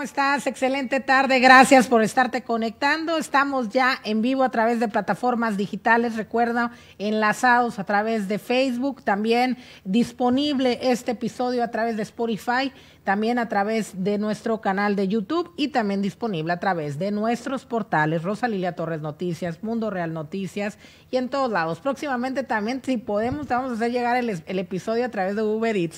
¿Cómo estás? Excelente tarde. Gracias por estarte conectando. Estamos ya en vivo a través de plataformas digitales, recuerda, enlazados a través de Facebook, también disponible este episodio a través de Spotify también a través de nuestro canal de YouTube y también disponible a través de nuestros portales Rosalilia Torres Noticias, Mundo Real Noticias y en todos lados. Próximamente también, si podemos, vamos a hacer llegar el, episodio a través de Uber Eats,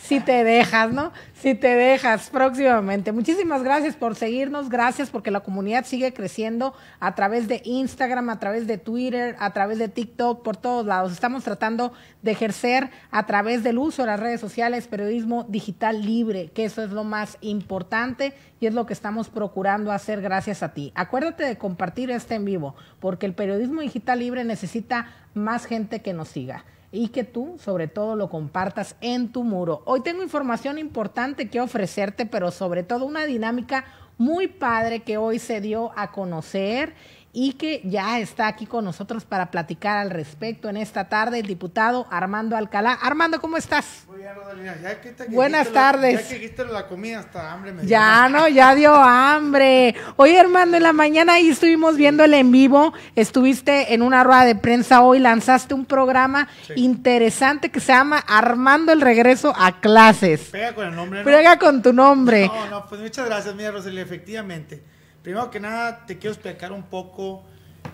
si te dejas, ¿no? Si te dejas próximamente. Muchísimas gracias por seguirnos, gracias porque la comunidad sigue creciendo a través de Instagram, a través de Twitter, a través de TikTok, por todos lados. Estamos tratando de ejercer a través del uso de las redes sociales periodismo digital libre que eso es lo más importante y es lo que estamos procurando hacer gracias a ti. Acuérdate de compartir este en vivo, porque el periodismo digital libre necesita más gente que nos siga y que tú, sobre todo, lo compartas en tu muro. Hoy tengo información importante que ofrecerte, pero sobre todo una dinámica muy padre que hoy se dio a conocer y que ya está aquí con nosotros para platicar al respecto en esta tarde el diputado Armando Alcalá. Armando, ¿cómo estás? Buenas tardes. ya no, ya dio hambre. Oye, hermano, en la mañana ahí estuvimos viendo el en vivo. Estuviste en una rueda de prensa hoy, lanzaste un programa interesante que se llama Armando el Regreso a Clases. Pega con el nombre. con tu nombre. No, no, pues muchas gracias, mira, Rosalía. Efectivamente. Primero que nada, te quiero explicar un poco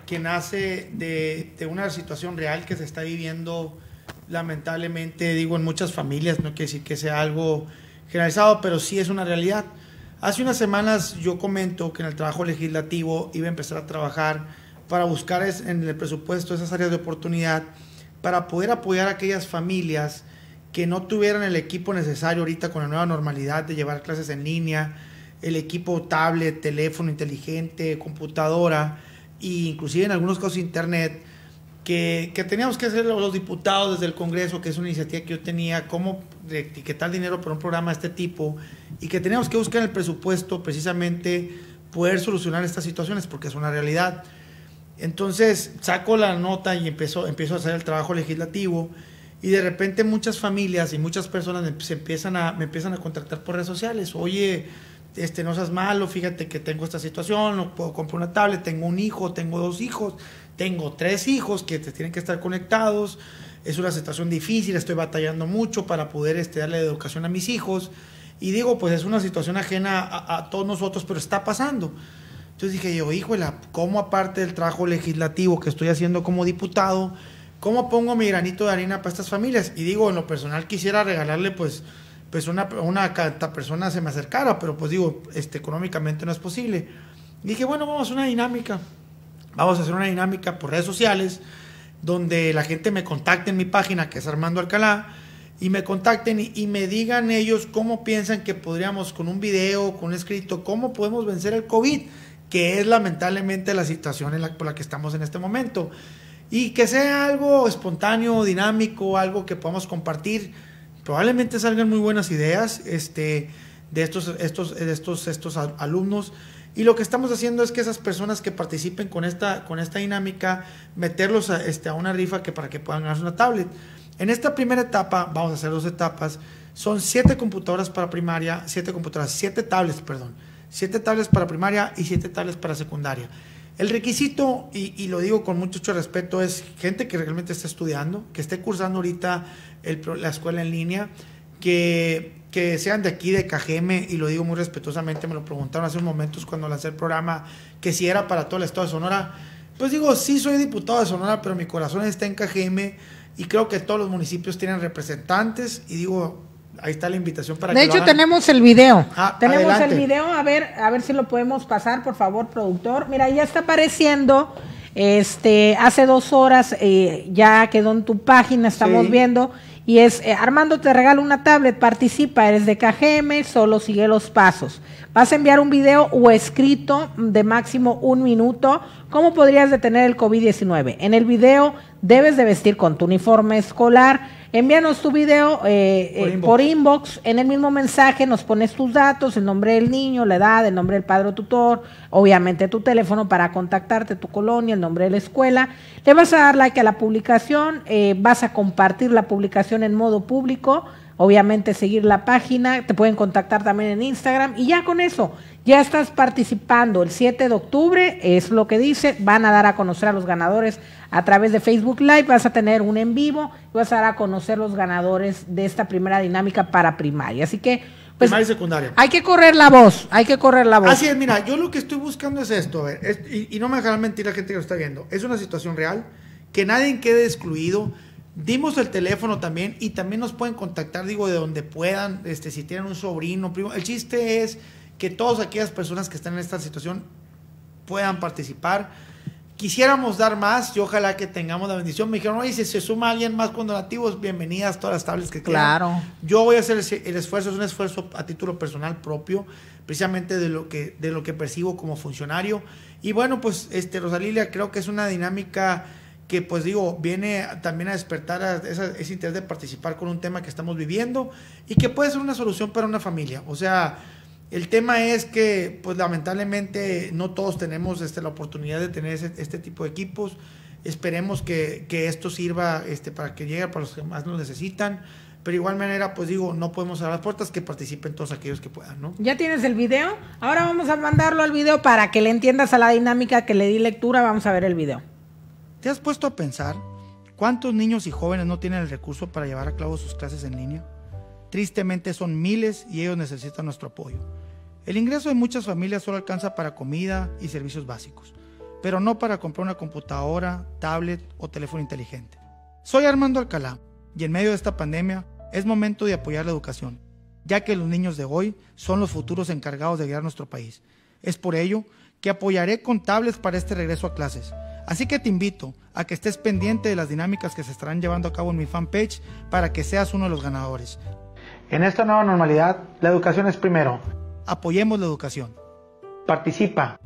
que nace de, de una situación real que se está viviendo lamentablemente, digo, en muchas familias, no quiere decir que sea algo generalizado, pero sí es una realidad. Hace unas semanas yo comento que en el trabajo legislativo iba a empezar a trabajar para buscar en el presupuesto esas áreas de oportunidad para poder apoyar a aquellas familias que no tuvieran el equipo necesario ahorita con la nueva normalidad de llevar clases en línea, el equipo tablet, teléfono inteligente, computadora e inclusive en algunos casos internet que, que, teníamos que hacer los diputados desde el Congreso, que es una iniciativa que yo tenía, cómo etiquetar dinero para un programa de este tipo, y que teníamos que buscar en el presupuesto precisamente poder solucionar estas situaciones, porque es una realidad. Entonces saco la nota y empiezo, empiezo a hacer el trabajo legislativo y de repente muchas familias y muchas personas se empiezan a, me empiezan a contactar por redes sociales. Oye, este, no seas malo, fíjate que tengo esta situación, no puedo comprar una tablet, tengo un hijo, tengo dos hijos, tengo tres hijos que tienen que estar conectados, es una situación difícil, estoy batallando mucho para poder este, darle educación a mis hijos. Y digo, pues es una situación ajena a, a todos nosotros, pero está pasando. Entonces dije yo, híjole, ¿cómo aparte del trabajo legislativo que estoy haciendo como diputado, cómo pongo mi granito de harina para estas familias? Y digo, en lo personal quisiera regalarle pues pues una, una persona se me acercara, pero pues digo, este, económicamente no es posible. dije, bueno, vamos a hacer una dinámica. Vamos a hacer una dinámica por redes sociales, donde la gente me contacte en mi página, que es Armando Alcalá, y me contacten y, me digan ellos cómo piensan que podríamos, con un video, con un escrito, cómo podemos vencer el COVID, que es lamentablemente la situación en por la que estamos en este momento. Y que sea algo espontáneo, dinámico, algo que podamos compartir probablemente salgan muy buenas ideas este, de estos, estos, estos alumnos. Y lo que estamos haciendo es que esas personas que participen con esta, con esta dinámica, meterlos a, este, a una rifa que, para que puedan ganar una tablet. En esta primera etapa, vamos a hacer dos etapas, son siete computadoras para primaria, siete computadoras, siete tablets, perdón, siete tablets para primaria y siete tablets para secundaria. El requisito, y, lo digo con mucho respeto, es gente que realmente está estudiando, que esté cursando ahorita la escuela en línea, que, sean de aquí, de Cajeme, y lo digo muy respetuosamente, me lo preguntaron hace unos momentos cuando lancé el programa, que si era para todo el estado de Sonora. Pues digo, sí soy diputado de Sonora, pero mi corazón está en Cajeme y creo que todos los municipios tienen representantes y digo, ahí está la invitación para de hecho tenemos el video ah, tenemos el video a ver a ver si lo podemos pasar por favor productor mira ya está apareciendo este hace dos horas eh, ya quedó en tu página estamos viendo y es eh, Armando te regalo una tablet participa eres de KGM solo sigue los pasos vas a enviar un video o escrito de máximo un minuto cómo podrías detener el COVID-19 en el video debes de vestir con tu uniforme escolar Envíanos tu video eh, eh, por, inbox. En el mismo mensaje nos pones tus datos, el nombre del niño, la edad, el nombre del padre o tutor, obviamente tu teléfono para contactarte, tu colonia, el nombre de la escuela. Le vas a dar like a la publicación, eh, vas a compartir la publicación en modo público obviamente seguir la página, te pueden contactar también en Instagram y ya con eso, ya estás participando. El 7 de octubre es lo que dice, van a dar a conocer a los ganadores a través de Facebook Live, vas a tener un en vivo y vas a dar a conocer los ganadores de esta primera dinámica para primaria. Así que... Pues, primaria y secundaria. Hay que correr la voz, hay que correr la voz. Así es, mira, yo lo que estoy buscando es esto, y, no me dejarán mentir la gente que lo está viendo, es una situación real, que nadie quede excluido Dimos el teléfono también y también nos pueden contactar, digo, de donde puedan, este, si tienen un sobrino, primo. El chiste es que todas aquellas personas que están en esta situación puedan participar. Quisiéramos dar más y ojalá que tengamos la bendición. Me dijeron, oye, si se suma alguien más con donativos, bienvenidas todas las tablas que Claro. Yo voy a hacer el esfuerzo, es un esfuerzo a título personal propio, precisamente de lo que, de lo que percibo como funcionario. Y bueno, pues, este, Rosalilia, creo que es una dinámica que pues digo, viene también a despertar ese interés de participar con un tema que estamos viviendo y que puede ser una solución para una familia. O sea, el tema es que pues lamentablemente no todos tenemos este, la oportunidad de tener este tipo de equipos. Esperemos que, esto sirva este, para que llegue para los que más lo necesitan. Pero igual manera, pues digo, no podemos cerrar las puertas, que participen todos aquellos que puedan, ¿no? Ya tienes el video. Ahora vamos a mandarlo al video para que le entiendas a la dinámica que le di lectura. Vamos a ver el video. ¿Te has puesto a pensar cuántos niños y jóvenes no tienen el recurso para llevar a cabo sus clases en línea? Tristemente son miles y ellos necesitan nuestro apoyo. El ingreso de muchas familias solo alcanza para comida y servicios básicos, pero no para comprar una computadora, tablet o teléfono inteligente. Soy Armando Alcalá y en medio de esta pandemia es momento de apoyar la educación, ya que los niños de hoy son los futuros encargados de guiar nuestro país. Es por ello que apoyaré con tablets para este regreso a clases Así que te invito a que estés pendiente de las dinámicas que se estarán llevando a cabo en mi fanpage para que seas uno de los ganadores. En esta nueva normalidad, la educación es primero. Apoyemos la educación. Participa.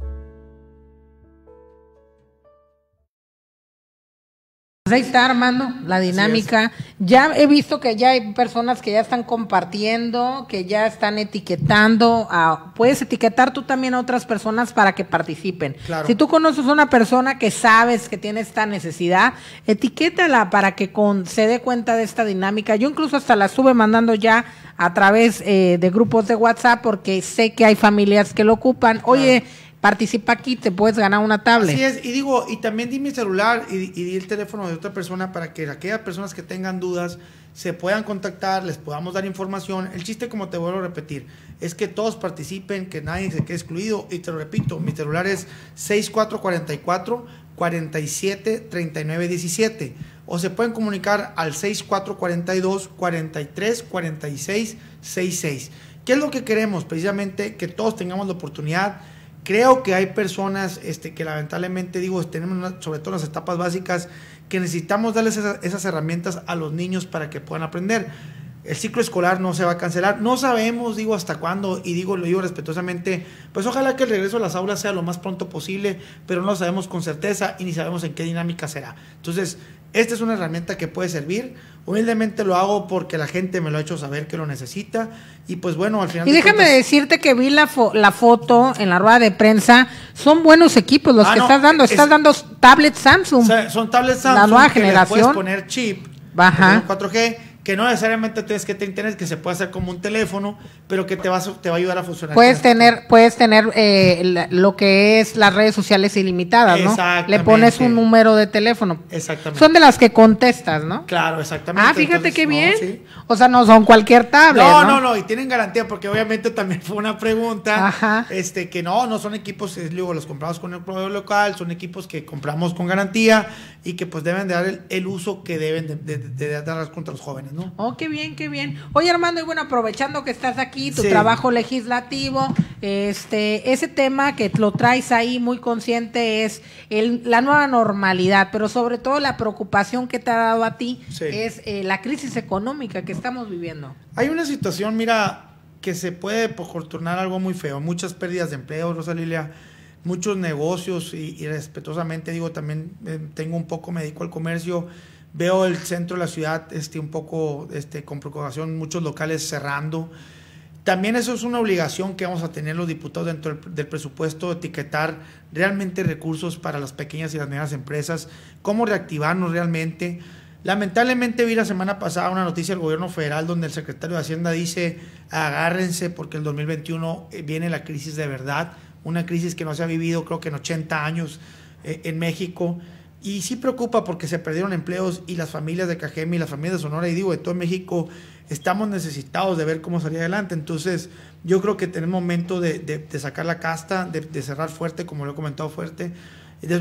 ahí está, Armando, la dinámica. Ya he visto que ya hay personas que ya están compartiendo, que ya están etiquetando. puedes etiquetar tú también a otras personas para que participen. Si tú conoces a una persona que sabes que tiene esta necesidad, etiquétala para que se dé cuenta de esta dinámica. Yo incluso hasta la sube mandando ya a través eh, de grupos de WhatsApp porque sé que hay familias que lo ocupan. Oye participa aquí, te puedes ganar una tablet. Así es, y digo, y también di mi celular y, di el teléfono de otra persona para que aquellas personas que tengan dudas se puedan contactar, les podamos dar información. El chiste, como te vuelvo a repetir, es que todos participen, que nadie se quede excluido. Y te lo repito, mi celular es 6444 47 39 17 o se pueden comunicar al 6442 43 46 66. ¿Qué es lo que queremos? Precisamente que todos tengamos la oportunidad Creo que hay personas este, que lamentablemente, digo, tenemos sobre todo las etapas básicas, que necesitamos darles esas, herramientas a los niños para que puedan aprender el ciclo escolar no se va a cancelar. No sabemos, digo, hasta cuándo, y digo, lo digo respetuosamente, pues ojalá que el regreso a las aulas sea lo más pronto posible, pero no lo sabemos con certeza y ni sabemos en qué dinámica será. Entonces, esta es una herramienta que puede servir. Humildemente lo hago porque la gente me lo ha hecho saber que lo necesita. Y pues bueno, al final. Y déjame decirte que vi la, la foto en la rueda de prensa. Son buenos equipos los ah, que estás dando. Estás dando tablets Samsung. son tablets Samsung. La nueva generación. puedes poner chip. Baja. 4G que no necesariamente tienes que tener internet, que se puede hacer como un teléfono, pero que te va, te va a ayudar a funcionar. Puedes tener, puedes tener eh, lo que es las redes sociales ilimitadas, ¿no? Le pones un número de teléfono. Exactamente. Son de las que contestas, ¿no? Claro, exactamente. Ah, fíjate qué bien. O sea, no son cualquier tablet. No, no, no, y tienen garantía, porque obviamente también fue una pregunta, este, que no, no son equipos, digo, los compramos con el proveedor local, son equipos que compramos con garantía y que pues deben de dar el, uso que deben de, de, dar contra los jóvenes, ¿no? Oh, qué bien, qué bien. Oye, Armando, y bueno, aprovechando que estás aquí, tu trabajo legislativo, este, ese tema que lo traes ahí muy consciente es la nueva normalidad, pero sobre todo la preocupación que te ha dado a ti es eh, la crisis económica que estamos viviendo. Hay una situación, mira, que se puede por, algo muy feo, muchas pérdidas de empleo, Rosa Lilia muchos negocios y, respetuosamente digo, también eh, tengo un poco, me dedico al comercio, veo el centro de la ciudad este, un poco este, con preocupación, muchos locales cerrando. También eso es una obligación que vamos a tener los diputados dentro del, del presupuesto, etiquetar realmente recursos para las pequeñas y las medianas empresas, cómo reactivarnos realmente. Lamentablemente vi la semana pasada una noticia del gobierno federal donde el secretario de Hacienda dice agárrense porque el 2021 eh, viene la crisis de verdad, una crisis que no se ha vivido creo que en 80 años eh, en México. Y sí preocupa porque se perdieron empleos y las familias de Cajeme y las familias de Sonora y digo, de todo México estamos necesitados de ver cómo salir adelante. Entonces, yo creo que tenemos momento de, sacar la casta, de, de, cerrar fuerte, como lo he comentado fuerte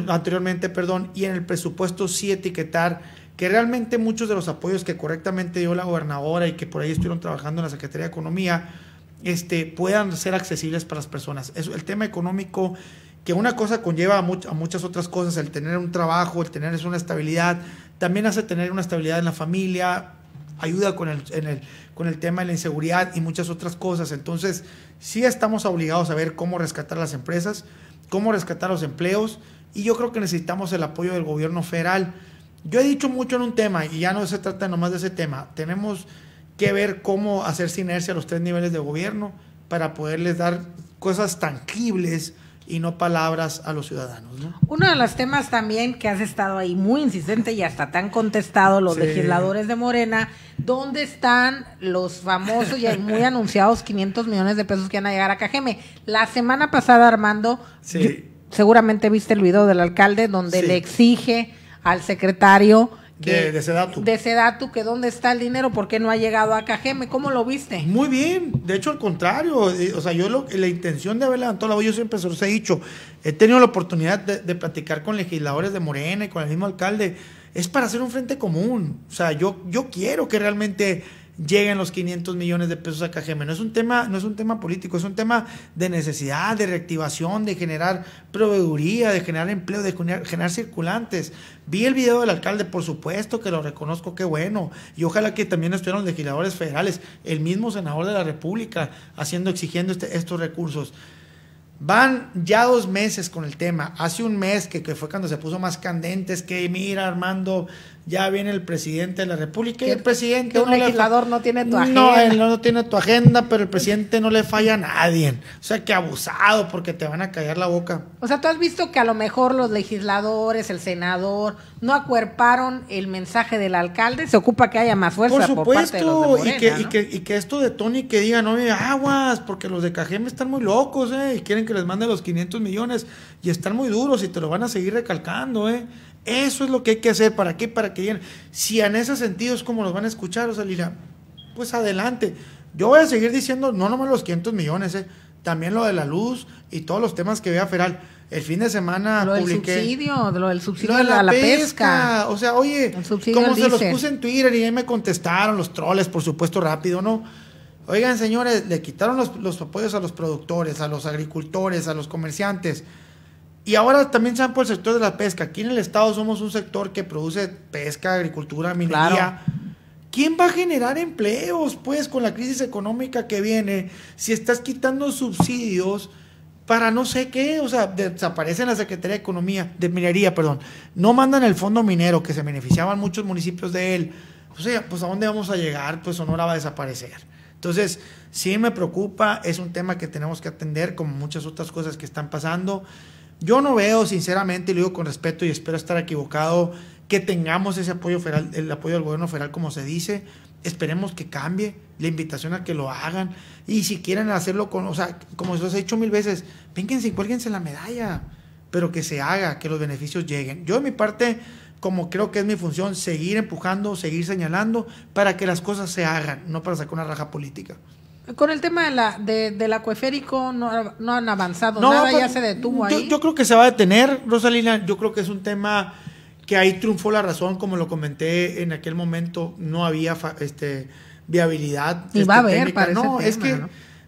anteriormente, perdón, y en el presupuesto sí etiquetar que realmente muchos de los apoyos que correctamente dio la gobernadora y que por ahí estuvieron trabajando en la Secretaría de Economía, este, puedan ser accesibles para las personas. Es el tema económico, que una cosa conlleva a, muchas otras cosas, el tener un trabajo, el tener una estabilidad, también hace tener una estabilidad en la familia, ayuda con el, con el tema de la inseguridad y muchas otras cosas. Entonces, sí estamos obligados a ver cómo rescatar las empresas, cómo rescatar los empleos, y yo creo que necesitamos el apoyo del gobierno federal. Yo he dicho mucho en un tema, y ya no se trata nomás de ese tema, tenemos que ver cómo hacer sinergia a los tres niveles de gobierno para poderles dar cosas tangibles y no palabras a los ciudadanos. Uno de los temas también que has estado ahí muy insistente y hasta te han contestado los legisladores de Morena, ¿dónde están los famosos y muy anunciados 500 millones de pesos que van a llegar a Cajeme? La semana pasada, Armando, seguramente viste el video del alcalde donde le exige al secretario de, de, Sedatu. De Sedatu, que dónde está el dinero, por qué no ha llegado a Cajeme, ¿cómo lo viste? Muy bien, de hecho al contrario, o sea, yo la intención de haber levantado la voz, yo siempre se los he dicho, he tenido la oportunidad de, de platicar con legisladores de Morena y con el mismo alcalde, es para hacer un frente común, o sea, yo, yo quiero que realmente lleguen los 500 millones de pesos a Cajeme. No es un tema, no es un tema político, es un tema de necesidad, de reactivación, de generar proveeduría, de generar empleo, de generar circulantes. Vi el video del alcalde, por supuesto que lo reconozco, qué bueno. Y ojalá que también estuvieran los legisladores federales, el mismo senador de la República, haciendo, exigiendo este, estos recursos. Van ya dos meses con el tema. Hace un mes que, que, fue cuando se puso más candentes que mira Armando, ya viene el presidente de la República y el presidente... un legislador no tiene tu agenda. No, él no tiene tu agenda, pero el presidente no le falla a nadie. O sea, que abusado porque te van a callar la boca. O sea, tú has visto que a lo mejor los legisladores, el senador, no acuerparon el mensaje del alcalde, se ocupa que haya más fuerza. Por supuesto, parte de los de Morena, y, que, y, que, esto de Tony que diga, no mira aguas, porque los de Cajeme están muy locos, ¿eh? Y quieren que les mande los 500 millones y están muy duros y te lo van a seguir recalcando, ¿eh? Eso es lo que hay que hacer. ¿Para qué? Para que lleguen. Si en ese sentido es como los van a escuchar, o sea, pues adelante. Yo voy a seguir diciendo, no nomás los 500 millones, eh, también lo de la luz y todos los temas que vea Feral. El fin de semana lo publiqué. Del subsidio, lo del subsidio la, a la pesca. O sea, oye, como se los puse en Twitter y ahí me contestaron los troles, por supuesto, rápido, ¿no? Oigan, señores, le quitaron los, los apoyos a los productores, a los agricultores, a los comerciantes. Y ahora también se van por el sector de la pesca. Aquí en el Estado somos un sector que produce pesca, agricultura, minería. ¿Quién va a generar empleos, pues, con la crisis económica que viene? Si estás quitando subsidios para no sé qué, o sea, desaparece la Secretaría de Economía, de Minería, perdón. No mandan el fondo minero, que se beneficiaban muchos municipios de él. O sea, pues, ¿a dónde vamos a llegar? Pues Sonora va a desaparecer. Entonces, sí me preocupa, es un tema que tenemos que atender, como muchas otras cosas que están pasando. Yo no veo, sinceramente, y lo digo con respeto y espero estar equivocado, que tengamos ese apoyo federal, el apoyo del gobierno federal, como se dice. Esperemos que cambie la invitación a que lo hagan. Y si quieren hacerlo con, o sea, como se los he dicho mil veces, vénganse y cuélguense la medalla, pero que se haga, que los beneficios lleguen. Yo, de mi parte, como creo que es mi función, seguir empujando, seguir señalando para que las cosas se hagan, no para sacar una raja política con el tema de la, del acueférico no, no han avanzado nada, ya se detuvo ahí. Yo, creo que se va a detener, Rosalina. Yo creo que es un tema que ahí triunfó la razón, como lo comenté en aquel momento, no había este, viabilidad. Y va a haber, para No, es que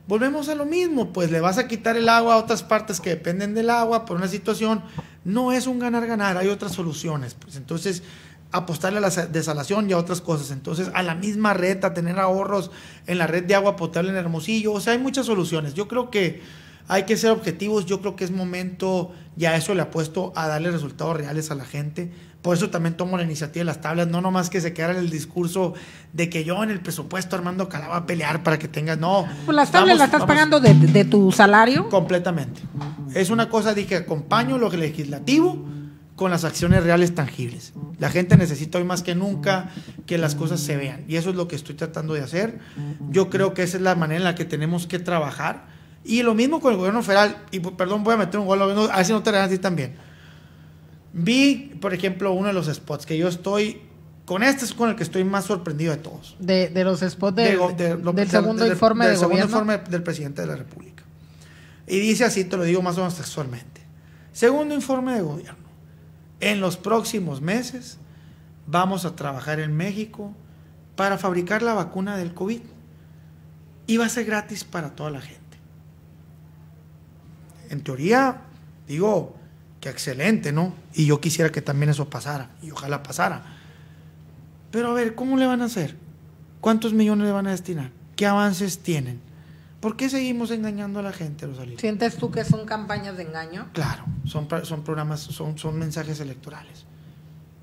volvemos a lo mismo, pues le vas a quitar el agua a otras partes que dependen del agua por una situación. No es un ganar-ganar, hay otras soluciones. Pues entonces apostarle a la desalación y a otras cosas. Entonces, a la misma red, a tener ahorros en la red de agua potable en Hermosillo. O sea, hay muchas soluciones. Yo creo que hay que ser objetivos. Yo creo que es momento, ya eso le apuesto, a darle resultados reales a la gente. Por eso también tomo la iniciativa de las tablas. No nomás que se quede en el discurso de que yo en el presupuesto Armando Calaba a pelear para que tengas. No. Pues las tablas las estás pagando de, de, tu salario. Completamente. Es una cosa, dije, acompaño lo legislativo con las acciones reales tangibles. La gente necesita hoy más que nunca que las cosas se vean y eso es lo que estoy tratando de hacer. Yo creo que esa es la manera en la que tenemos que trabajar y lo mismo con el gobierno federal y perdón, voy a meter un gol, a ver si no te a así también. Vi, por ejemplo, uno de los spots que yo estoy con este es con el que estoy más sorprendido de todos. De, los spots del segundo informe del, del segundo informe del presidente de la República. Y dice así, te lo digo más o menos textualmente. Segundo informe de gobierno en los próximos meses vamos a trabajar en México para fabricar la vacuna del COVID y va a ser gratis para toda la gente. En teoría, digo, que excelente, ¿no? Y yo quisiera que también eso pasara, y ojalá pasara. Pero a ver, ¿cómo le van a hacer? ¿Cuántos millones le van a destinar? ¿Qué avances tienen? ¿Por qué seguimos engañando a la gente, Rosalía? ¿Sientes tú que son campañas de engaño? Claro, son, son programas, son, son mensajes electorales.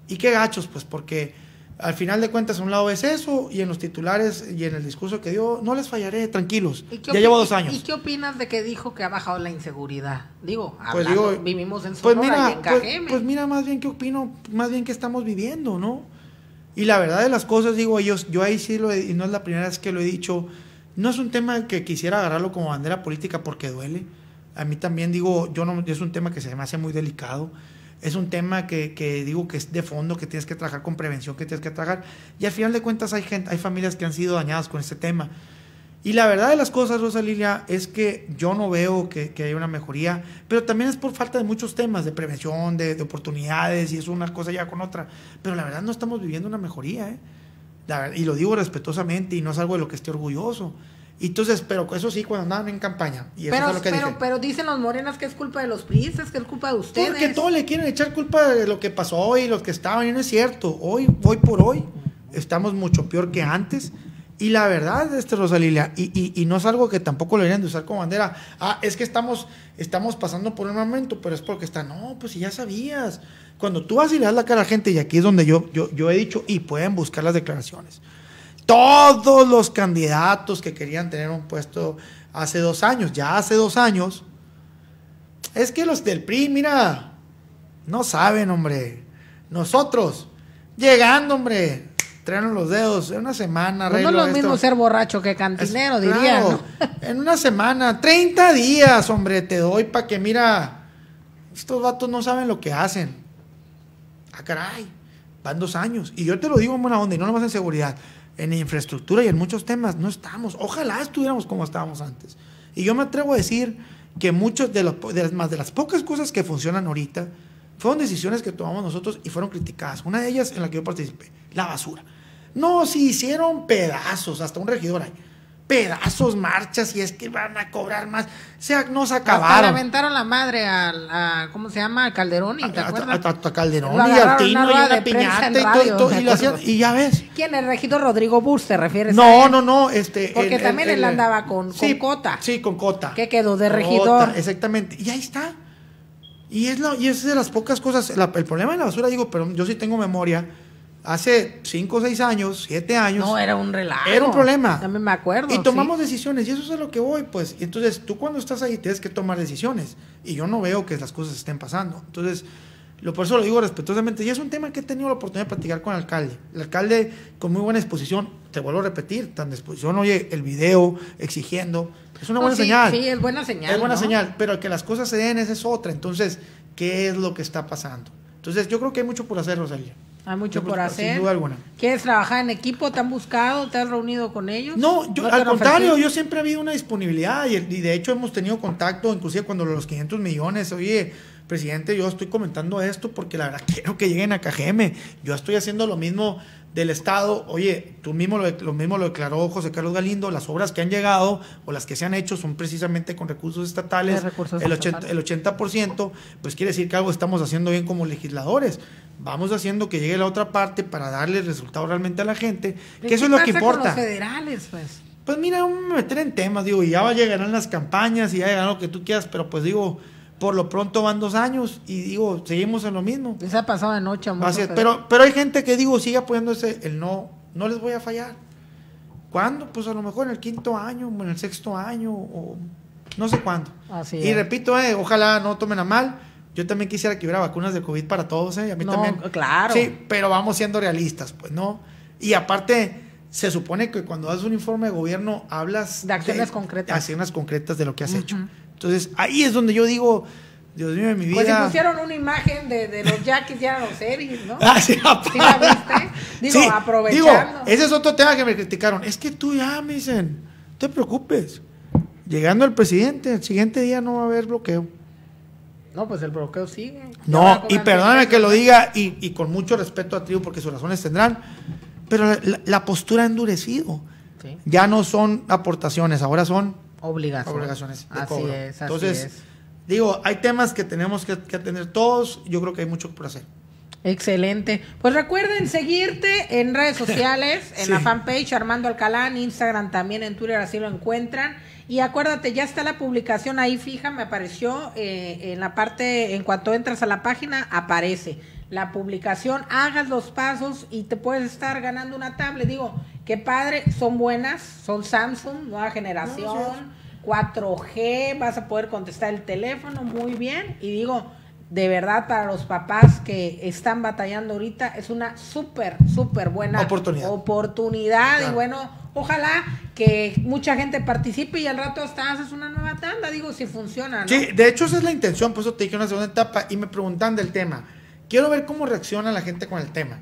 Y qué gachos, pues, porque al final de cuentas un lado es eso y en los titulares y en el discurso que dio, no les fallaré, tranquilos. Ya llevo dos años. ¿Y qué opinas de que dijo que ha bajado la inseguridad? Digo, pues vivimos en pues Sonora pues mira, Pues, mira más bien qué opino, más bien qué estamos viviendo, ¿no? Y la verdad de las cosas, digo, ellos, yo ahí sí lo he, y no es la primera vez que lo he dicho, no es un tema que quisiera agarrarlo como bandera política porque duele. A mí también digo, yo no, es un tema que se me hace muy delicado. Es un tema que, digo que es de fondo, que tienes que trabajar con prevención, que tienes que trabajar. Y al final de cuentas hay, gente, hay familias que han sido dañadas con este tema. Y la verdad de las cosas, Rosa Lilia, es que yo no veo que, haya una mejoría, pero también es por falta de muchos temas, de prevención, de, de, oportunidades, y es una cosa ya con otra. Pero la verdad no estamos viviendo una mejoría. ¿eh? y lo digo respetuosamente y no es algo de lo que esté orgulloso. Y entonces, pero eso sí, cuando andaban en campaña. pero, pero, dicen los morenas que es culpa de los princes que es culpa de ustedes. Porque todo le quieren echar culpa de lo que pasó hoy, los que estaban, y no es cierto. Hoy, hoy por hoy, estamos mucho peor que antes. Y la verdad, este Rosalilia, y, y, no es algo que tampoco lo deberían de usar como bandera. Ah, es que estamos, estamos pasando por un momento, pero es porque está. No, pues si ya sabías. Cuando tú vas y le das la cara a la gente, y aquí es donde yo, yo, he dicho, y pueden buscar las declaraciones. Todos los candidatos que querían tener un puesto hace dos años, ya hace dos años, es que los del PRI, mira, no saben, hombre. Nosotros, llegando, hombre, traen los dedos, en una semana. Pues no es lo mismo ser borracho que cantinero, diría. en una semana, 30 días, hombre, te doy para que, mira, estos vatos no saben lo que hacen ah, caray, van dos años. Y yo te lo digo en buena onda, y no nomás en seguridad, en infraestructura y en muchos temas no estamos. Ojalá estuviéramos como estábamos antes. Y yo me atrevo a decir que muchos de, las, más de las pocas cosas que funcionan ahorita fueron decisiones que tomamos nosotros y fueron criticadas. Una de ellas en la que yo participé, la basura. No, se hicieron pedazos, hasta un regidor ahí pedazos, marchas, y es que van a cobrar más. Se, nos acabaron. Hasta la madre a, ¿cómo se llama? A Calderón, ¿te acuerdas? A, Calderón y al Tino y piñata y todo, y, ya ves. ¿Quién? El regidor Rodrigo Bus, ¿te refieres? No, no, no. Este, Porque también él andaba con, Cota. Sí, con Cota. Que quedó de regidor. exactamente. Y ahí está. Y es, lo, y es de las pocas cosas. el problema de la basura, digo, pero yo sí tengo memoria hace 5 o 6 años, 7 años. No, era un relajo. Era un problema. También me acuerdo. Y tomamos decisiones, y eso es a lo que voy, pues. Entonces, tú cuando estás ahí tienes que tomar decisiones, y yo no veo que las cosas estén pasando. Entonces, lo, por eso lo digo respetuosamente, y es un tema que he tenido la oportunidad de platicar con el alcalde. El alcalde, con muy buena exposición, te vuelvo a repetir, tan exposición, oye, el video, exigiendo. Es una buena señal. Sí, es buena señal. Es buena señal, pero que las cosas se den, esa es otra. Entonces, ¿qué es lo que está pasando? Entonces, yo creo que hay mucho por hacer, Rosalía. Hay mucho pues, por hacer. Sin duda alguna. ¿Quieres trabajar en equipo? ¿Te han buscado? ¿Te has reunido con ellos? No, yo, al contrario, yo siempre he habido una disponibilidad y, de hecho hemos tenido contacto, inclusive cuando los 500 millones, oye, presidente, yo estoy comentando esto porque la verdad quiero que lleguen a KGM, Yo estoy haciendo lo mismo del Estado. Oye, tú mismo lo, mismo lo declaró José Carlos Galindo. Las obras que han llegado o las que se han hecho son precisamente con recursos estatales. el, 80, el 80%, pues quiere decir que algo estamos haciendo bien como legisladores. Vamos haciendo que llegue la otra parte para darle resultado realmente a la gente. Que eso es lo que importa. Con los federales, pues. Pues mira, vamos me meter en temas, digo, y ya va a llegarán las campañas y ya llegarán lo que tú quieras, pero pues digo, por lo pronto van dos años y digo, seguimos en lo mismo. Se ha pasado de noche pero, pero hay gente que digo, sigue apoyándose el no, no les voy a fallar. ¿Cuándo? Pues a lo mejor en el quinto año, en el sexto año, o no sé cuándo. y repito, eh, ojalá no tomen a mal. Yo también quisiera que hubiera vacunas de COVID para todos, eh, A mí también. Claro. Sí, pero vamos siendo realistas, pues, ¿no? Y aparte, se supone que cuando haces un informe de gobierno hablas. De acciones concretas. Acciones concretas de lo que has hecho. Entonces, ahí es donde yo digo, Dios mío, mi pues vida. Pues si pusieron una imagen de, de los Jackies ya los series, ¿no? Ah, sí, viste? Digo, aprovechando. ese es otro tema que me criticaron. Es que tú ya me dicen, no te preocupes. Llegando el presidente, el siguiente día no va a haber bloqueo. No, pues el bloqueo sigue. No, y perdóname que lo diga y, con mucho respeto a Tribu porque sus razones tendrán, pero la, postura ha endurecido. Ya no son aportaciones, ahora son obligaciones. así es, así Entonces, digo, hay temas que tenemos que, atender todos. Yo creo que hay mucho por hacer. Excelente. Pues recuerden seguirte en redes sociales, en la fanpage Armando Alcalán Instagram también, en Twitter así lo encuentran. Y acuérdate, ya está la publicación ahí fija, me apareció eh, en la parte, en cuanto entras a la página, aparece la publicación, hagas los pasos y te puedes estar ganando una tablet. Digo, Qué padre, son buenas, son Samsung, nueva generación, 4G, vas a poder contestar el teléfono muy bien. Y digo, de verdad para los papás que están batallando ahorita, es una súper, súper buena oportunidad. Y bueno, ojalá que mucha gente participe y al rato hasta haces una nueva tanda, digo, si funciona. Sí, de hecho esa es la intención, por eso te dije una segunda etapa y me preguntan del tema. Quiero ver cómo reacciona la gente con el tema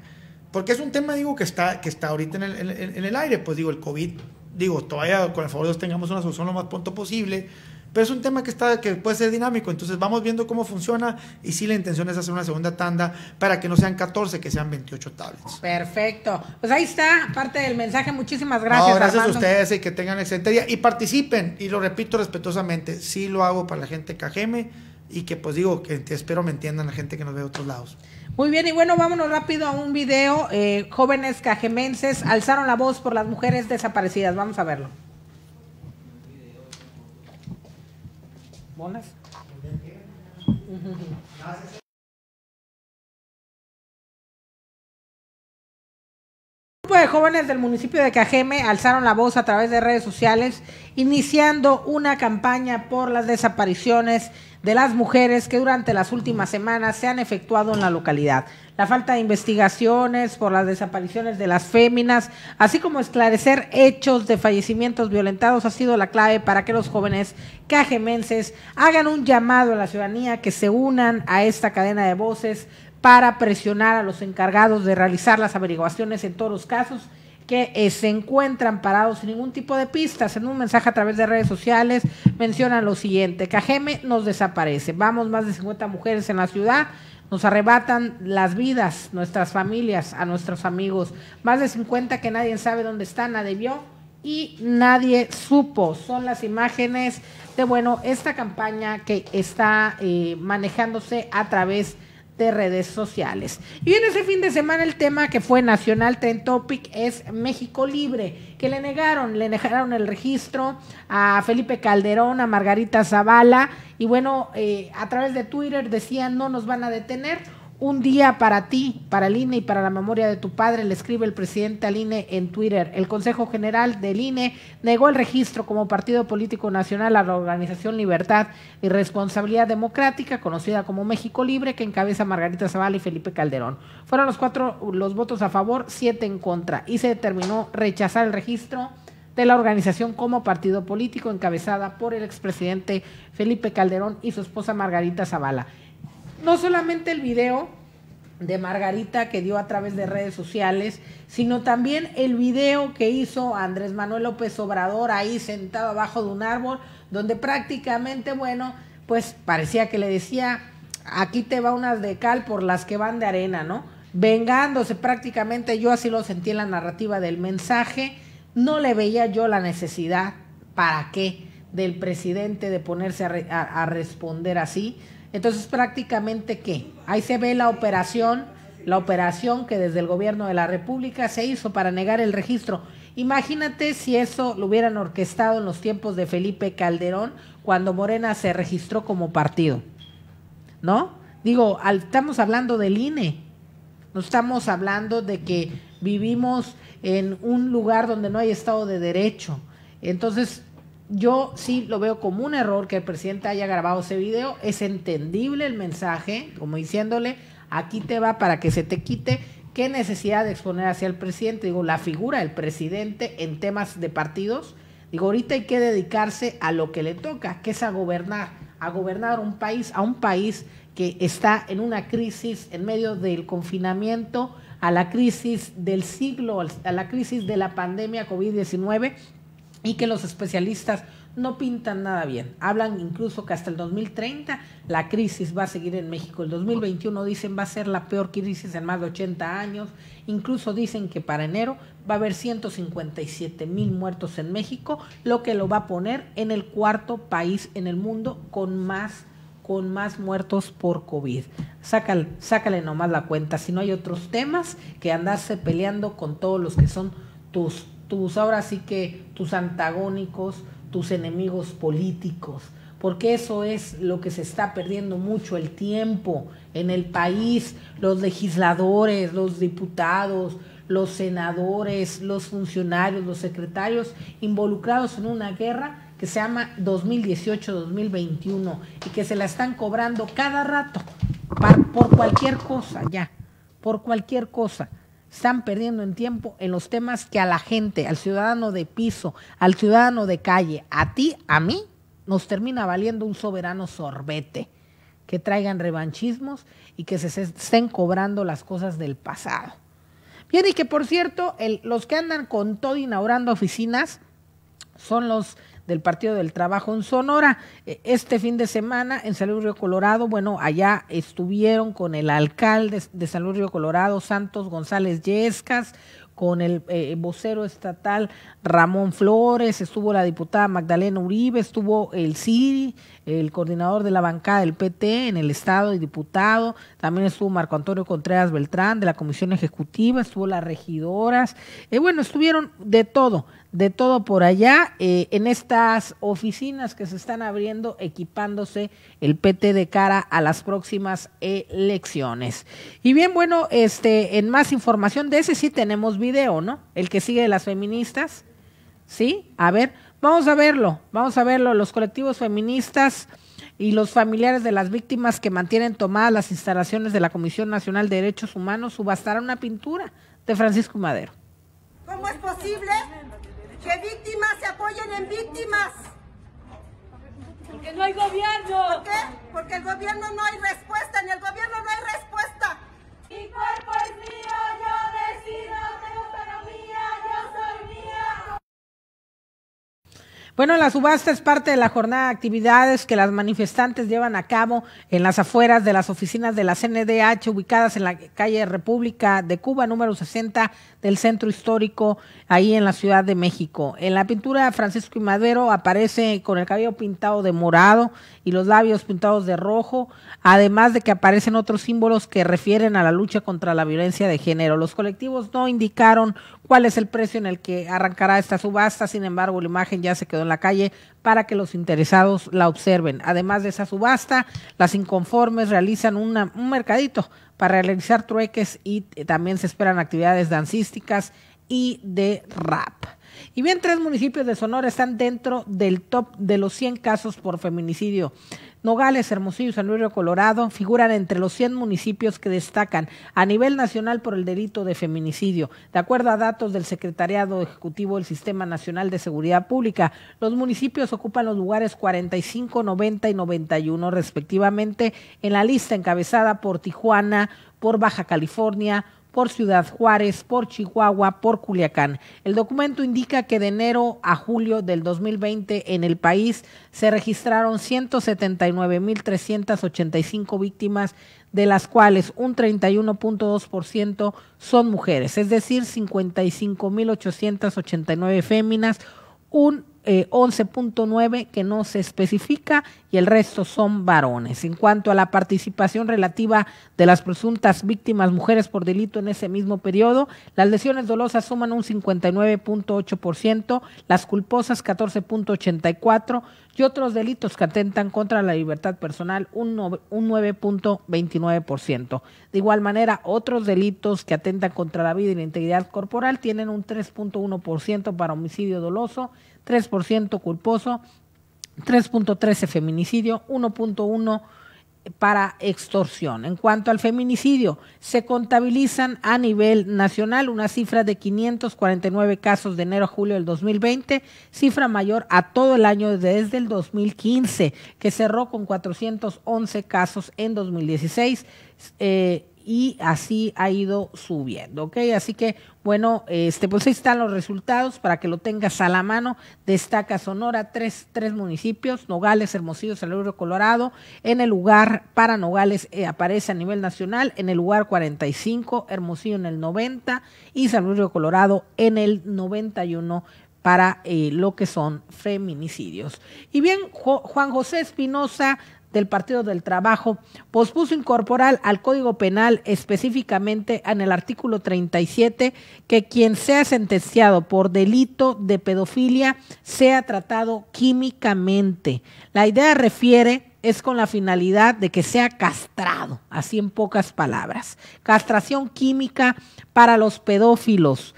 porque es un tema, digo, que está, que está ahorita en el, en, el aire, pues digo, el COVID, digo, todavía con el favor de Dios tengamos una solución lo más pronto posible, pero es un tema que, está, que puede ser dinámico, entonces vamos viendo cómo funciona y si sí, la intención es hacer una segunda tanda para que no sean 14, que sean 28 tablets. Perfecto, pues ahí está parte del mensaje, muchísimas gracias. No, gracias a ustedes y que tengan excelente día y participen, y lo repito respetuosamente, sí lo hago para la gente KGM y que pues digo, que espero me entiendan la gente que nos ve de otros lados. Muy bien, y bueno, vámonos rápido a un video. Eh, jóvenes cajemenses alzaron la voz por las mujeres desaparecidas. Vamos a verlo. grupo de jóvenes del municipio de Cajeme alzaron la voz a través de redes sociales, iniciando una campaña por las desapariciones de las mujeres que durante las últimas semanas se han efectuado en la localidad. La falta de investigaciones por las desapariciones de las féminas, así como esclarecer hechos de fallecimientos violentados, ha sido la clave para que los jóvenes cajemenses hagan un llamado a la ciudadanía que se unan a esta cadena de voces para presionar a los encargados de realizar las averiguaciones en todos los casos que eh, se encuentran parados sin ningún tipo de pistas. En un mensaje a través de redes sociales mencionan lo siguiente, Cajeme nos desaparece, vamos más de 50 mujeres en la ciudad, nos arrebatan las vidas, nuestras familias, a nuestros amigos, más de 50 que nadie sabe dónde están, nadie vio y nadie supo. Son las imágenes de, bueno, esta campaña que está eh, manejándose a través de redes sociales. Y en ese fin de semana el tema que fue Nacional Trend Topic es México Libre, que le negaron, le negaron el registro a Felipe Calderón, a Margarita Zavala, y bueno, eh, a través de Twitter decían no nos van a detener un día para ti, para el INE y para la memoria de tu padre, le escribe el presidente al INE en Twitter. El Consejo General del INE negó el registro como partido político nacional a la organización Libertad y Responsabilidad Democrática, conocida como México Libre, que encabeza Margarita Zavala y Felipe Calderón. Fueron los cuatro los votos a favor, siete en contra, y se determinó rechazar el registro de la organización como partido político encabezada por el expresidente Felipe Calderón y su esposa Margarita Zavala no solamente el video de Margarita que dio a través de redes sociales, sino también el video que hizo Andrés Manuel López Obrador ahí sentado abajo de un árbol, donde prácticamente, bueno, pues parecía que le decía, aquí te va unas de cal por las que van de arena, ¿no? Vengándose prácticamente, yo así lo sentí en la narrativa del mensaje, no le veía yo la necesidad, ¿para qué? del presidente de ponerse a, a responder así, entonces, prácticamente, ¿qué? Ahí se ve la operación, la operación que desde el gobierno de la República se hizo para negar el registro. Imagínate si eso lo hubieran orquestado en los tiempos de Felipe Calderón, cuando Morena se registró como partido. ¿No? Digo, estamos hablando del INE. No estamos hablando de que vivimos en un lugar donde no hay Estado de Derecho. Entonces, yo sí lo veo como un error que el presidente haya grabado ese video. Es entendible el mensaje, como diciéndole, aquí te va para que se te quite. ¿Qué necesidad de exponer hacia el presidente? Digo, la figura del presidente en temas de partidos. Digo, ahorita hay que dedicarse a lo que le toca, que es a gobernar, a gobernar un país, a un país que está en una crisis en medio del confinamiento, a la crisis del siglo, a la crisis de la pandemia COVID-19, y que los especialistas no pintan nada bien. Hablan incluso que hasta el 2030 la crisis va a seguir en México. El 2021 dicen va a ser la peor crisis en más de 80 años. Incluso dicen que para enero va a haber 157 mil muertos en México, lo que lo va a poner en el cuarto país en el mundo con más con más muertos por COVID. Sácale, sácale nomás la cuenta, si no hay otros temas que andarse peleando con todos los que son tus tus ahora sí que tus antagónicos, tus enemigos políticos, porque eso es lo que se está perdiendo mucho el tiempo en el país, los legisladores, los diputados, los senadores, los funcionarios, los secretarios involucrados en una guerra que se llama 2018-2021 y que se la están cobrando cada rato por cualquier cosa, ya, por cualquier cosa están perdiendo en tiempo en los temas que a la gente, al ciudadano de piso, al ciudadano de calle, a ti, a mí, nos termina valiendo un soberano sorbete. Que traigan revanchismos y que se estén cobrando las cosas del pasado. Bien, y que por cierto, los que andan con todo inaugurando oficinas son los del Partido del Trabajo en Sonora. E, este fin de semana en Salud Río Colorado, bueno, allá estuvieron con el alcalde de Salud Río Colorado, Santos González Yescas, con el eh, vocero estatal Ramón Flores, estuvo la diputada Magdalena Uribe, estuvo el CIRI, el coordinador de la bancada del PT en el Estado y diputado, también estuvo Marco Antonio Contreras Beltrán de la Comisión Ejecutiva, estuvo las regidoras, y bueno, estuvieron de todo de todo por allá, eh, en estas oficinas que se están abriendo, equipándose el PT de cara a las próximas elecciones. Y bien, bueno, este, en más información de ese sí tenemos video, ¿no? El que sigue de las feministas, ¿sí? A ver, vamos a verlo, vamos a verlo, los colectivos feministas y los familiares de las víctimas que mantienen tomadas las instalaciones de la Comisión Nacional de Derechos Humanos subastarán una pintura de Francisco Madero. ¿Cómo es posible que víctimas se apoyen en víctimas. Porque no hay gobierno. ¿Por qué? Porque el gobierno no hay respuesta, en el gobierno no hay respuesta. Mi cuerpo es mío. Bueno, la subasta es parte de la jornada de actividades que las manifestantes llevan a cabo en las afueras de las oficinas de la CNDH ubicadas en la calle República de Cuba número 60 del centro histórico ahí en la Ciudad de México. En la pintura Francisco y Madero aparece con el cabello pintado de morado y los labios pintados de rojo, además de que aparecen otros símbolos que refieren a la lucha contra la violencia de género. Los colectivos no indicaron cuál es el precio en el que arrancará esta subasta, sin embargo la imagen ya se quedó en la calle para que los interesados la observen. Además de esa subasta, las inconformes realizan un mercadito para realizar trueques y eh, también se esperan actividades dancísticas y de rap. Y bien, tres municipios de Sonora están dentro del top de los 100 casos por feminicidio. Nogales, Hermosillo y San Luis Colorado figuran entre los 100 municipios que destacan a nivel nacional por el delito de feminicidio. De acuerdo a datos del Secretariado Ejecutivo del Sistema Nacional de Seguridad Pública, los municipios ocupan los lugares 45, 90 y 91 respectivamente en la lista encabezada por Tijuana, por Baja California, por Ciudad Juárez, por Chihuahua, por Culiacán. El documento indica que de enero a julio del 2020 en el país se registraron 179.385 víctimas, de las cuales un 31.2% son mujeres, es decir, 55.889 féminas, un 11.9 eh, que no se especifica y el resto son varones. En cuanto a la participación relativa de las presuntas víctimas mujeres por delito en ese mismo periodo, las lesiones dolosas suman un 59.8%, las culposas 14.84% y otros delitos que atentan contra la libertad personal un 9.29%. De igual manera, otros delitos que atentan contra la vida y la integridad corporal tienen un 3.1% para homicidio doloso, 3% culposo 3.13 feminicidio, 1.1 para extorsión. En cuanto al feminicidio, se contabilizan a nivel nacional una cifra de 549 casos de enero a julio del 2020, cifra mayor a todo el año desde el 2015, que cerró con 411 casos en 2016. Eh, y así ha ido subiendo, ¿ok? Así que bueno, este, pues ahí están los resultados para que lo tengas a la mano. Destaca Sonora, tres, municipios, Nogales, Hermosillo, San Luis Colorado. En el lugar para Nogales eh, aparece a nivel nacional, en el lugar 45, Hermosillo en el 90 y San Luis Colorado en el 91 para eh, lo que son feminicidios. Y bien, Juan José Espinosa del Partido del Trabajo pospuso incorporar al Código Penal específicamente en el artículo 37 que quien sea sentenciado por delito de pedofilia sea tratado químicamente. La idea refiere es con la finalidad de que sea castrado, así en pocas palabras. Castración química para los pedófilos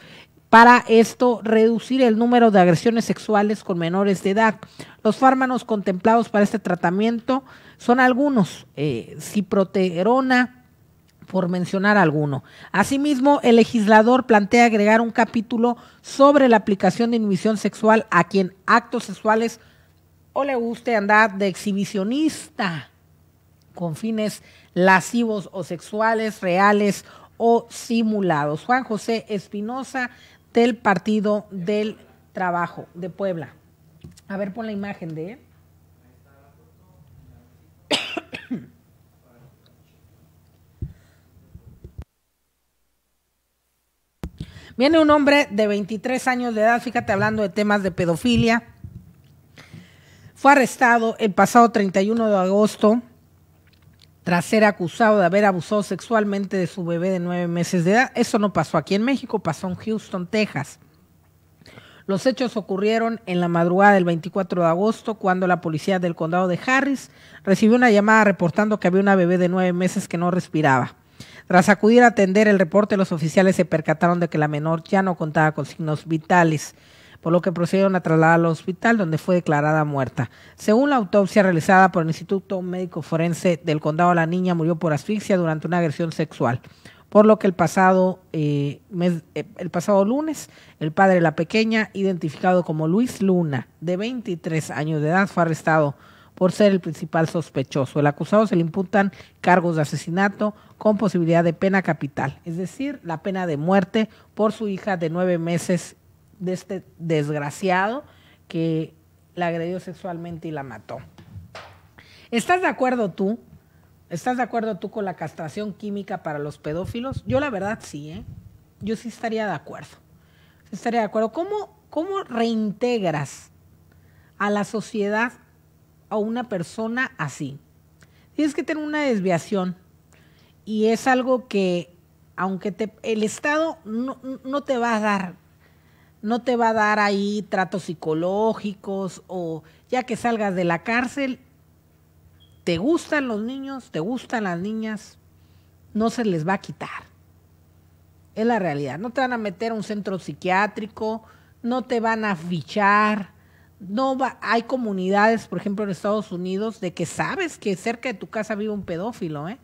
para esto reducir el número de agresiones sexuales con menores de edad. Los fármanos contemplados para este tratamiento son algunos, eh, ciproterona, por mencionar alguno. Asimismo, el legislador plantea agregar un capítulo sobre la aplicación de inhibición sexual a quien actos sexuales o le guste andar de exhibicionista con fines lascivos o sexuales reales o simulados. Juan José Espinosa del Partido del Trabajo de Puebla. A ver, pon la imagen de él. Viene un hombre de 23 años de edad, fíjate hablando de temas de pedofilia. Fue arrestado el pasado 31 de agosto tras ser acusado de haber abusado sexualmente de su bebé de nueve meses de edad. Eso no pasó aquí en México, pasó en Houston, Texas. Los hechos ocurrieron en la madrugada del 24 de agosto cuando la policía del condado de Harris recibió una llamada reportando que había una bebé de nueve meses que no respiraba. Tras acudir a atender el reporte, los oficiales se percataron de que la menor ya no contaba con signos vitales por lo que procedieron a trasladar al hospital donde fue declarada muerta. Según la autopsia realizada por el Instituto Médico Forense del Condado, la niña murió por asfixia durante una agresión sexual por lo que el pasado, eh, eh, el pasado lunes el padre de la pequeña, identificado como Luis Luna, de 23 años de edad, fue arrestado por ser el principal sospechoso. El acusado se le imputan cargos de asesinato con posibilidad de pena capital, es decir, la pena de muerte por su hija de nueve meses de este desgraciado que la agredió sexualmente y la mató. ¿Estás de acuerdo tú? ¿Estás de acuerdo tú con la castración química para los pedófilos? Yo la verdad sí, ¿eh? Yo sí estaría de acuerdo. estaría de acuerdo. ¿Cómo, cómo reintegras a la sociedad a una persona así? Tienes que tener una desviación y es algo que aunque te, el Estado no, no te va a dar no te va a dar ahí tratos psicológicos o ya que salgas de la cárcel, te gustan los niños, te gustan las niñas, no se les va a quitar. Es la realidad. No te van a meter a un centro psiquiátrico, no te van a fichar. No va, hay comunidades, por ejemplo, en Estados Unidos, de que sabes que cerca de tu casa vive un pedófilo, ¿eh?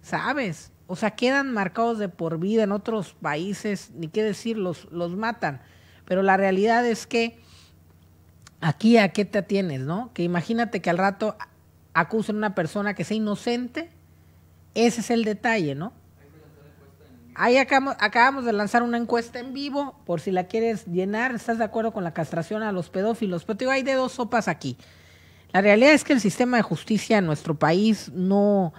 Sabes. O sea, quedan marcados de por vida en otros países, ni qué decir, los, los matan. Pero la realidad es que aquí a qué te atienes, ¿no? Que imagínate que al rato acusen a una persona que sea inocente, ese es el detalle, ¿no? Ahí acabamos, acabamos, de lanzar una encuesta en vivo, por si la quieres llenar, ¿estás de acuerdo con la castración a los pedófilos? Pero te digo, hay de dos sopas aquí. La realidad es que el sistema de justicia en nuestro país no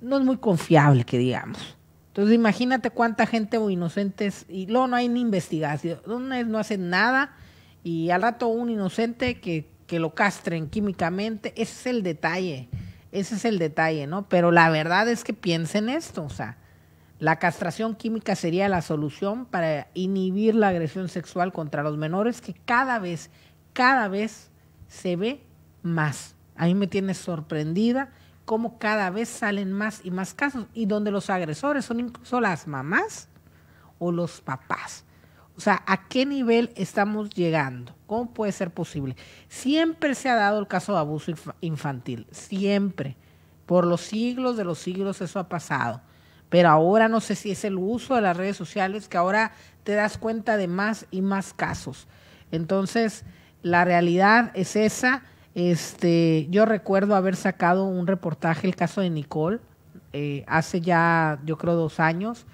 no es muy confiable, que digamos. Entonces imagínate cuánta gente o inocentes, y luego no hay ni investigación, no hacen nada, y al rato un inocente que, que lo castren químicamente, ese es el detalle, ese es el detalle, ¿no? Pero la verdad es que piensen esto, o sea, la castración química sería la solución para inhibir la agresión sexual contra los menores que cada vez, cada vez se ve más. A mí me tiene sorprendida cómo cada vez salen más y más casos y donde los agresores son incluso las mamás o los papás. O sea, ¿a qué nivel estamos llegando? ¿Cómo puede ser posible? Siempre se ha dado el caso de abuso infantil, siempre. Por los siglos de los siglos eso ha pasado. Pero ahora no sé si es el uso de las redes sociales que ahora te das cuenta de más y más casos. Entonces, la realidad es esa. Este, yo recuerdo haber sacado un reportaje, el caso de Nicole, eh, hace ya, yo creo, dos años,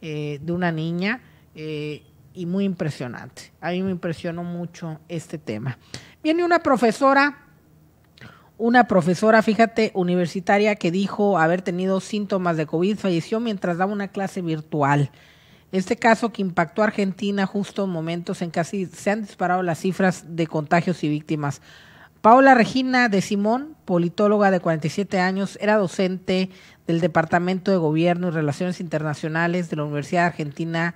eh, de una niña, eh, y muy impresionante. A mí me impresionó mucho este tema. Viene una profesora, una profesora, fíjate, universitaria que dijo haber tenido síntomas de COVID, falleció mientras daba una clase virtual. Este caso que impactó a Argentina justo en momentos en que se han disparado las cifras de contagios y víctimas. Paola Regina de Simón, politóloga de 47 años, era docente del Departamento de Gobierno y Relaciones Internacionales de la Universidad Argentina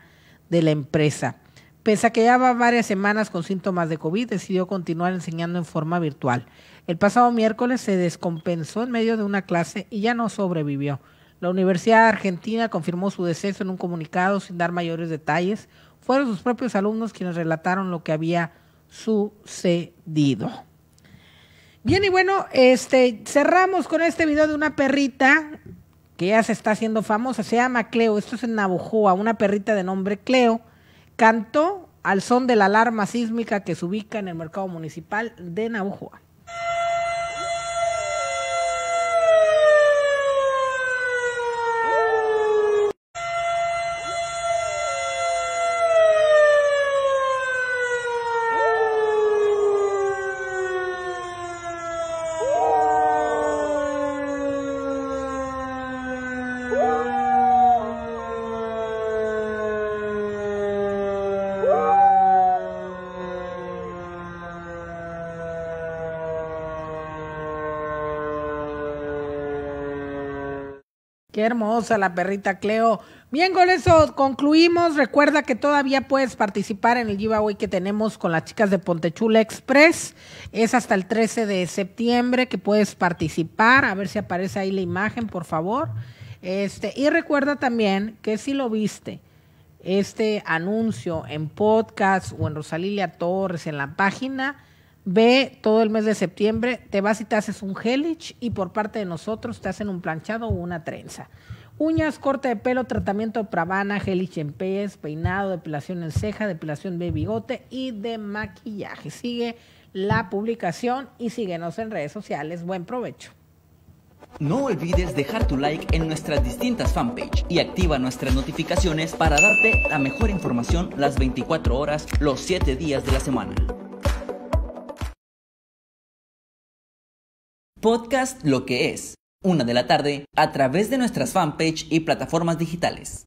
de la Empresa. Pese a que llevaba varias semanas con síntomas de COVID, decidió continuar enseñando en forma virtual. El pasado miércoles se descompensó en medio de una clase y ya no sobrevivió. La Universidad Argentina confirmó su deceso en un comunicado sin dar mayores detalles. Fueron sus propios alumnos quienes relataron lo que había sucedido. Bien, y bueno, este, cerramos con este video de una perrita que ya se está haciendo famosa, se llama Cleo, esto es en Navojoa, una perrita de nombre Cleo, cantó al son de la alarma sísmica que se ubica en el mercado municipal de Navojoa. hermosa la perrita Cleo. Bien, con eso concluimos. Recuerda que todavía puedes participar en el giveaway que tenemos con las chicas de Pontechula Express. Es hasta el 13 de septiembre que puedes participar. A ver si aparece ahí la imagen, por favor. Este, y recuerda también que si lo viste, este anuncio en podcast o en Rosalilia Torres, en la página, Ve todo el mes de septiembre, te vas y te haces un gelich y por parte de nosotros te hacen un planchado o una trenza. Uñas, corte de pelo, tratamiento de pravana, gelich en pez, peinado, depilación en ceja, depilación de bigote y de maquillaje. Sigue la publicación y síguenos en redes sociales. Buen provecho. No olvides dejar tu like en nuestras distintas fanpage y activa nuestras notificaciones para darte la mejor información las 24 horas, los 7 días de la semana. podcast Lo que es, una de la tarde, a través de nuestras fanpage y plataformas digitales.